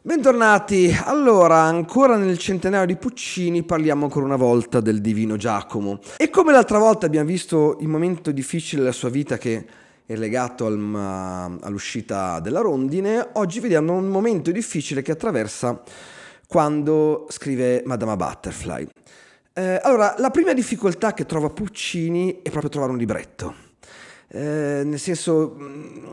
Bentornati, allora ancora nel centenario di Puccini parliamo ancora una volta del divino Giacomo e come l'altra volta abbiamo visto il momento difficile della sua vita che è legato al, all'uscita della rondine, oggi vediamo un momento difficile che attraversa quando scrive Madama Butterfly. Eh, allora, la prima difficoltà che trova Puccini è proprio trovare un libretto. Eh, nel senso, mm,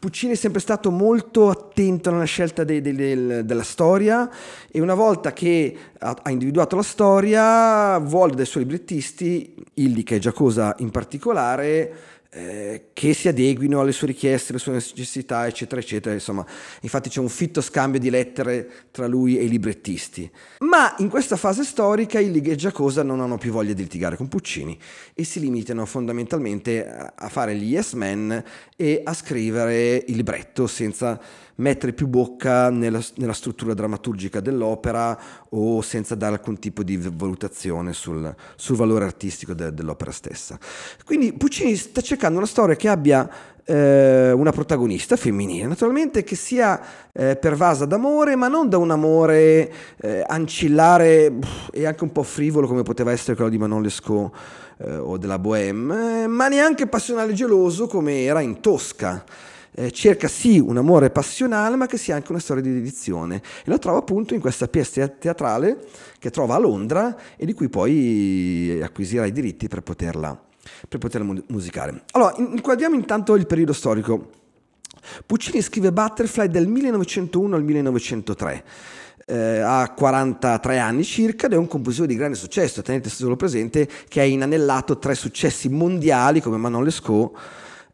Puccini è sempre stato molto attento alla scelta de, de, de, della storia e una volta che ha, ha, individuato la storia vuole dai suoi librettisti, Ildica e Giacosa in particolare, eh, che si adeguino alle sue richieste, alle sue necessità, eccetera, eccetera. Insomma, infatti c'è un fitto scambio di lettere tra lui e i librettisti. Ma in questa fase storica i Liga e Giacosa non hanno più voglia di litigare con Puccini e si limitano fondamentalmente a fare gli yes men e a scrivere il libretto senza mettere più bocca nella, nella struttura drammaturgica dell'opera o senza dare alcun tipo di valutazione sul, sul valore artistico de, dell'opera stessa. Quindi Puccini sta cercando una storia che abbia eh, una protagonista femminile, naturalmente che sia eh, pervasa d'amore, ma non da un amore eh, ancillare e anche un po' frivolo come poteva essere quello di Manon Lescaut eh, o della Bohème, eh, ma neanche passionale e geloso come era in Tosca eh, cerca sì un amore passionale, ma che sia anche una storia di dedizione. E la trova appunto in questa pièce teatrale che trova a Londra e di cui poi eh, acquisirà i diritti per poterla, per poterla musicare. Allora, inquadriamo intanto il periodo storico. Puccini scrive Butterfly dal 1901 al 1903. Eh, ha 43 anni circa ed è un compositore di grande successo, tenete solo presente che ha inanellato tre successi mondiali come Manon Lescaut,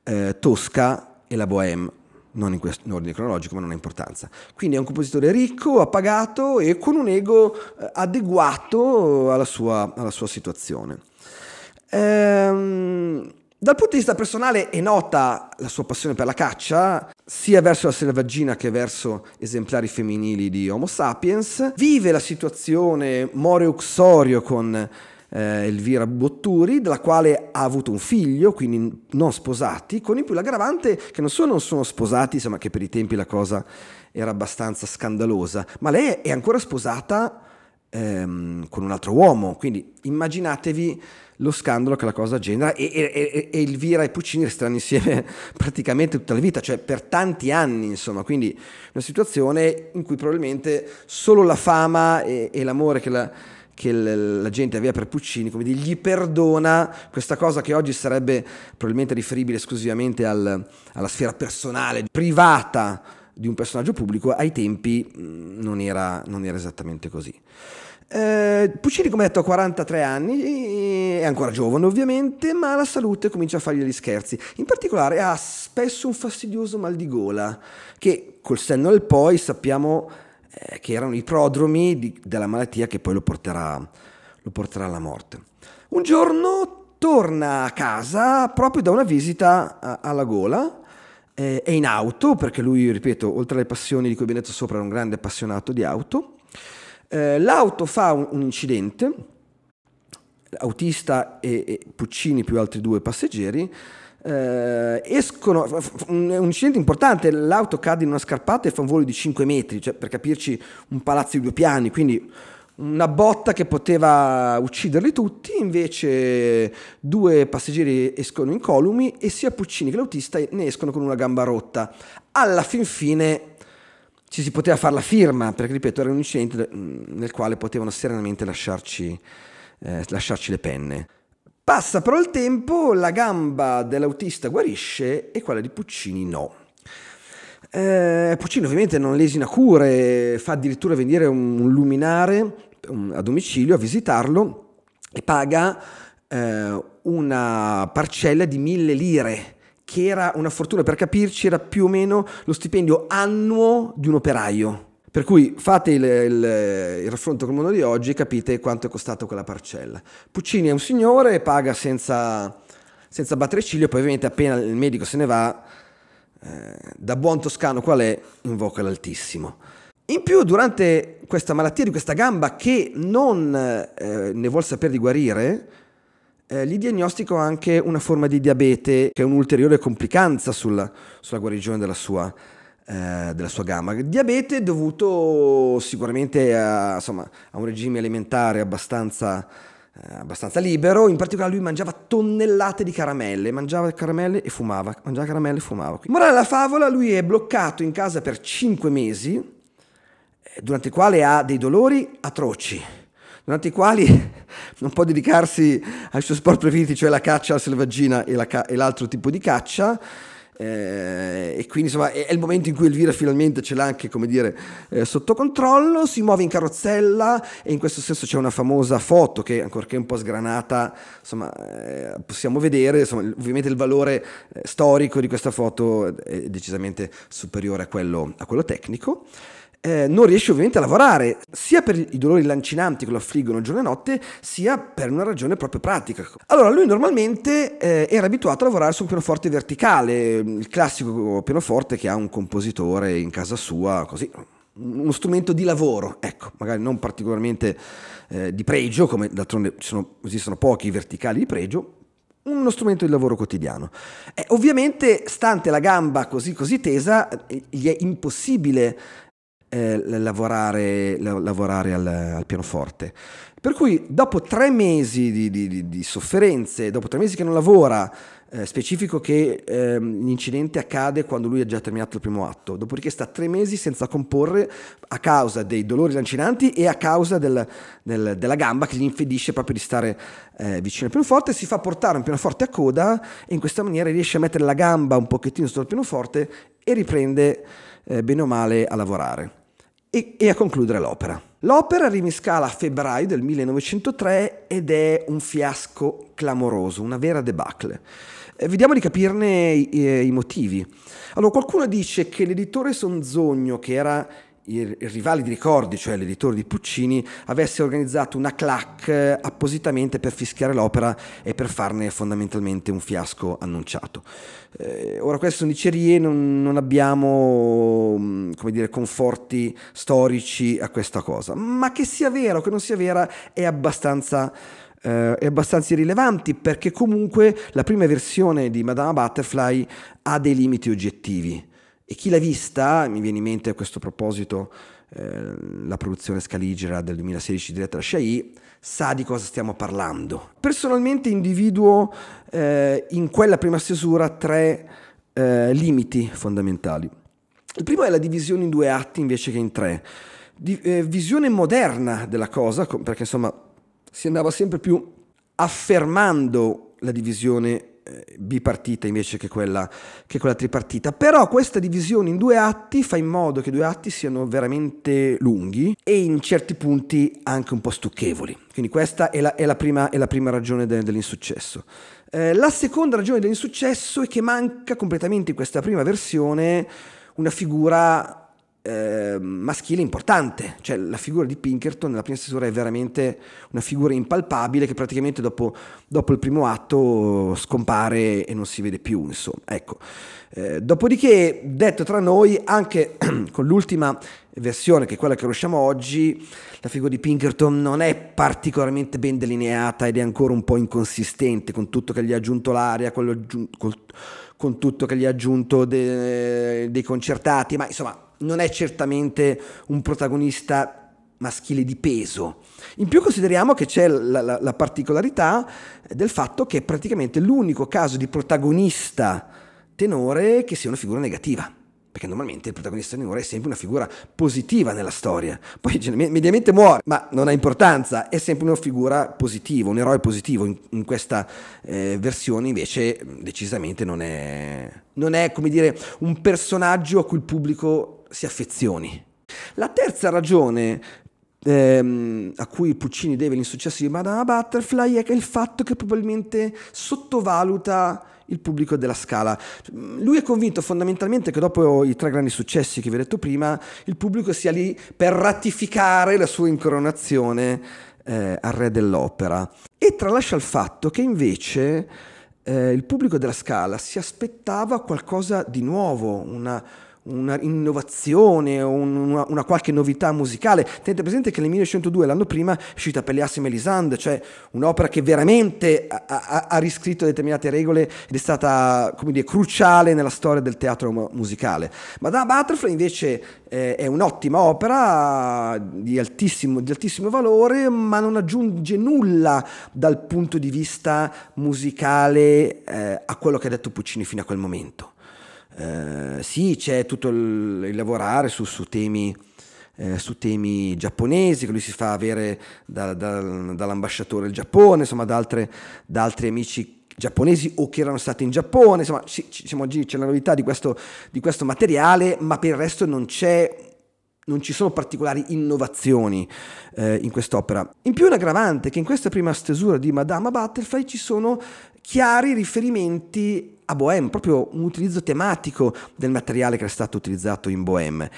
eh, Tosca e la bohème, non in, questo, in ordine cronologico, ma non ha importanza. Quindi è un compositore ricco, appagato e con un ego eh, adeguato alla sua, alla sua situazione. Ehm, dal punto di vista personale è nota la sua passione per la caccia, sia verso la selvaggina che verso esemplari femminili di Homo sapiens. Vive la situazione more uxorio con eh, Elvira Botturi, della quale ha avuto un figlio, quindi non sposati, con in più l'aggravante che non solo non sono sposati, insomma che per i tempi la cosa era abbastanza scandalosa, ma lei è ancora sposata ehm, con un altro uomo, quindi immaginatevi lo scandalo che la cosa genera e, e, e, Elvira e Puccini resteranno insieme praticamente tutta la vita, cioè per tanti anni insomma, quindi una situazione in cui probabilmente solo la fama e, e l'amore che la che la gente aveva per Puccini, come dire, gli perdona questa cosa che oggi sarebbe probabilmente riferibile esclusivamente al, alla sfera personale, privata di un personaggio pubblico, ai tempi mm, non era, non era esattamente così. Eh, Puccini, come detto, ha 43 anni, eh, è ancora giovane ovviamente, ma la salute comincia a fargli gli scherzi. In particolare ha spesso un fastidioso mal di gola, che col senno al poi sappiamo eh, che erano i prodromi di, della malattia che poi lo porterà, lo porterà alla morte. Un giorno torna a casa proprio da una visita alla gola. Eh, è in auto perché lui, ripeto, oltre alle passioni di cui abbiamo detto sopra, era un grande appassionato di auto. Eh, l'auto fa un, un incidente, autista e, e Puccini più altri due passeggeri eh, escono, è un incidente importante, l'auto cade in una scarpata e fa un volo di 5 metri, cioè per capirci un palazzo di due piani, quindi una botta che poteva ucciderli tutti, invece due passeggeri escono incolumi e sia Puccini che l'autista ne escono con una gamba rotta. Alla fin fine ci si poteva fare la firma, perché ripeto era un incidente mm, nel quale potevano serenamente lasciarci, eh, lasciarci le penne. Passa però il tempo, la gamba dell'autista guarisce e quella di Puccini no. Eh, Puccini ovviamente non lesina cure, fa addirittura venire un luminare a domicilio a visitarlo e paga eh, una parcella di mille lire, che era una fortuna, per capirci era più o meno lo stipendio annuo di un operaio per cui fate il, il, il raffronto col mondo di oggi e capite quanto è costato quella parcella. Puccini è un signore, paga senza, senza battere ciglio, poi ovviamente appena il medico se ne va, eh, da buon toscano qual è, invoca l'Altissimo. In più, durante questa malattia di questa gamba che non eh, ne vuol sapere di guarire, eh, gli diagnostico anche una forma di diabete che è un'ulteriore complicanza sulla, sulla guarigione della sua eh, della sua gamma. Diabete dovuto sicuramente a, insomma, a un regime alimentare abbastanza, eh, abbastanza, libero, in particolare lui mangiava tonnellate di caramelle, mangiava caramelle e fumava, mangiava caramelle e fumava. Morale della favola, lui è bloccato in casa per 5 mesi, eh, durante i quali ha dei dolori atroci, durante i quali non può dedicarsi ai suoi sport preferiti, cioè la caccia alla selvaggina e, la ca- e l'altro tipo di caccia, eh, e quindi insomma è, il momento in cui Elvira finalmente ce l'ha anche come dire eh, sotto controllo si muove in carrozzella e in questo senso c'è una famosa foto che ancorché un po' sgranata insomma eh, possiamo vedere insomma, ovviamente il valore eh, storico di questa foto è decisamente superiore a quello, a quello tecnico eh, non riesce ovviamente a lavorare, sia per i dolori lancinanti che lo affliggono giorno e notte, sia per una ragione proprio pratica. Allora, lui normalmente eh, era abituato a lavorare su un pianoforte verticale, il classico pianoforte che ha un compositore in casa sua, così uno strumento di lavoro, ecco, magari non particolarmente eh, di pregio, come d'altronde esistono pochi verticali di pregio, uno strumento di lavoro quotidiano. Eh, ovviamente, stante la gamba così, così tesa, eh, gli è impossibile eh, lavorare, lavorare al, al, pianoforte. Per cui dopo tre mesi di, di, di sofferenze, dopo tre mesi che non lavora, eh, specifico che ehm, l'incidente accade quando lui ha già terminato il primo atto, dopodiché sta tre mesi senza comporre a causa dei dolori lancinanti e a causa del, del, della gamba che gli impedisce proprio di stare eh, vicino al pianoforte, si fa portare un pianoforte a coda e in questa maniera riesce a mettere la gamba un pochettino sotto il pianoforte e riprende eh, bene o male a lavorare e, e a concludere l'opera. L'opera rimescala a febbraio del 1903 ed è un fiasco clamoroso, una vera debacle. Eh, vediamo di capirne i, eh, i, motivi. Allora, qualcuno dice che l'editore Sonzogno, che era il, il, rivale di Ricordi, cioè l'editore di Puccini, avesse organizzato una clac eh, appositamente per fischiare l'opera e per farne fondamentalmente un fiasco annunciato. Eh, ora, queste sono dicerie, non, non abbiamo mm, come dire, conforti storici a questa cosa, ma che sia vera o che non sia vera è abbastanza eh, abbastanza irrilevanti perché comunque la prima versione di Madame Butterfly ha dei limiti oggettivi. E chi l'ha vista, mi viene in mente a questo proposito eh, la produzione scaligera del 2016 diretta da Shai, sa di cosa stiamo parlando. Personalmente individuo eh, in quella prima stesura tre eh, limiti fondamentali. Il primo è la divisione in due atti invece che in tre. Di, eh, visione moderna della cosa, perché insomma si andava sempre più affermando la divisione eh, bipartita invece che quella, che quella tripartita. Però questa divisione in due atti fa in modo che i due atti siano veramente lunghi e in certi punti anche un po' stucchevoli. Quindi questa è la, è la, prima, è la prima, ragione de, dell'insuccesso. Eh, la seconda ragione dell'insuccesso è che manca completamente in questa prima versione una figura eh, maschile importante, cioè la figura di Pinkerton nella prima stesura è veramente una figura impalpabile che praticamente dopo, dopo il primo atto scompare e non si vede più, insomma. Ecco. Eh, dopodiché, detto tra noi, anche con l'ultima versione, che è quella che conosciamo oggi, la figura di Pinkerton non è particolarmente ben delineata ed è ancora un po' inconsistente con tutto che gli ha aggiunto l'aria, quello aggiunto con tutto che gli ha aggiunto de, dei concertati, ma insomma non è certamente un protagonista maschile di peso. In più consideriamo che c'è la, la, la particolarità del fatto che è praticamente l'unico caso di protagonista tenore che sia una figura negativa perché normalmente il protagonista di minore è sempre una figura positiva nella storia, poi mediamente muore, ma non ha importanza, è sempre una figura positiva, un eroe positivo, in, in questa eh, versione invece decisamente non è, non è, come dire, un personaggio a cui il pubblico si affezioni. La terza ragione ehm, a cui Puccini deve l'insuccesso di Madame Butterfly è il fatto che probabilmente sottovaluta il pubblico della Scala. Lui è convinto fondamentalmente che dopo i tre grandi successi che vi ho detto prima, il pubblico sia lì per ratificare la sua incoronazione eh, al re dell'opera. E tralascia il fatto che invece eh, il pubblico della Scala si aspettava qualcosa di nuovo, una un'innovazione o una, una, qualche novità musicale. Tenete presente che nel 1902, l'anno prima, è uscita Pelleas e Melisande, cioè un'opera che veramente ha, ha, ha, riscritto determinate regole ed è stata, come dire, cruciale nella storia del teatro musicale. Madame Butterfly invece eh, è un'ottima opera di altissimo, di altissimo valore, ma non aggiunge nulla dal punto di vista musicale eh, a quello che ha detto Puccini fino a quel momento. Eh, sì, c'è tutto il, il lavorare su, su temi eh, su temi giapponesi, che lui si fa avere da, da, dall'ambasciatore del Giappone, insomma da, altre, da, altri amici giapponesi o che erano stati in Giappone, insomma ci, siamo oggi c'è la novità di questo, di questo, materiale, ma per il resto non, non ci sono particolari innovazioni eh, in quest'opera. In più un aggravante che in questa prima stesura di Madama Butterfly ci sono chiari riferimenti a Bohème, proprio un utilizzo tematico del materiale che era stato utilizzato in Bohème.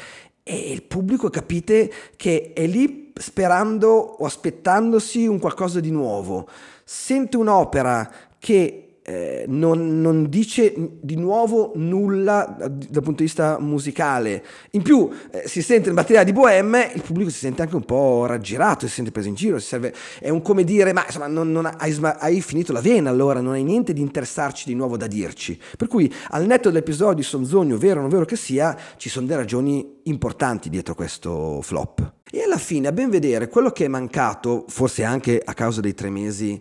E il pubblico capite che è lì sperando o aspettandosi un qualcosa di nuovo. Sente un'opera che eh, non, non, dice di nuovo nulla dal punto di vista musicale. In più eh, si sente il materiale di Bohème, il pubblico si sente anche un po' raggirato, si sente preso in giro, serve, è un come dire, ma insomma non, non hai, hai, finito la vena allora, non hai niente di interessarci di nuovo da dirci. Per cui al netto dell'episodio di Sonzogno, vero o non vero che sia, ci sono delle ragioni importanti dietro questo flop. E alla fine, a ben vedere, quello che è mancato, forse anche a causa dei tre mesi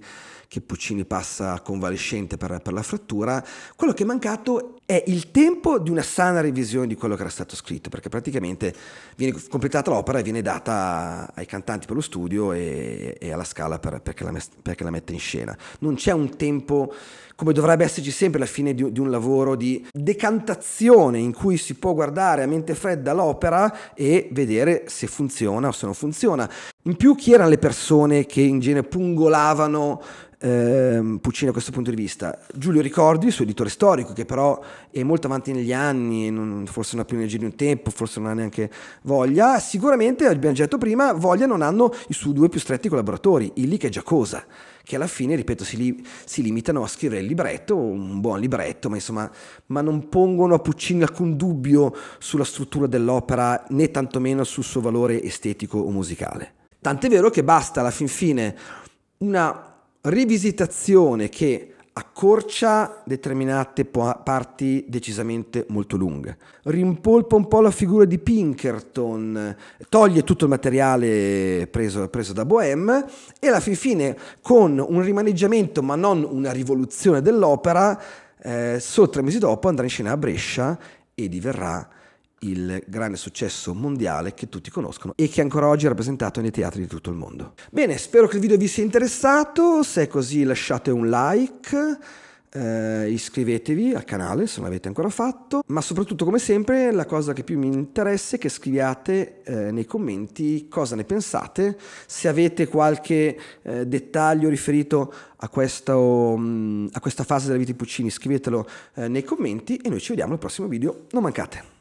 che Puccini passa convalescente per, per la frattura, quello che è mancato è il tempo di una sana revisione di quello che era stato scritto, perché praticamente viene completata l'opera e viene data ai cantanti per lo studio e, e alla scala per, perché, la, perché, la, mette in scena. Non c'è un tempo come dovrebbe esserci sempre alla fine di, di, un lavoro di decantazione in cui si può guardare a mente fredda l'opera e vedere se funziona o se non funziona. In più chi erano le persone che in genere pungolavano ehm, Puccini a questo punto di vista? Giulio Ricordi, il suo editore storico, che però è molto avanti negli anni, non, forse non ha più energia di un tempo, forse non ha neanche voglia, sicuramente, abbiamo già detto prima, voglia non hanno i suoi due più stretti collaboratori, il Lick e Giacosa, che alla fine, ripeto, si, li, si, limitano a scrivere il libretto, un buon libretto, ma insomma, ma non pongono a Puccini alcun dubbio sulla struttura dell'opera, né tantomeno sul suo valore estetico o musicale. Tant'è vero che basta alla fin fine una rivisitazione che accorcia determinate parti decisamente molto lunghe, rimpolpa un po' la figura di Pinkerton, toglie tutto il materiale preso, preso da Bohème e alla fin fine con un rimaneggiamento ma non una rivoluzione dell'opera, eh, solo tre mesi dopo andrà in scena a Brescia e diverrà il grande successo mondiale che tutti conoscono e che ancora oggi è rappresentato nei teatri di tutto il mondo. Bene, spero che il video vi sia interessato, se è così lasciate un like, eh, iscrivetevi al canale se non l'avete ancora fatto, ma soprattutto come sempre la cosa che più mi interessa è che scriviate eh, nei commenti cosa ne pensate, se avete qualche eh, dettaglio riferito a, questo, mm, a, questa fase della vita di Puccini scrivetelo eh, nei commenti e noi ci vediamo al prossimo video, non mancate!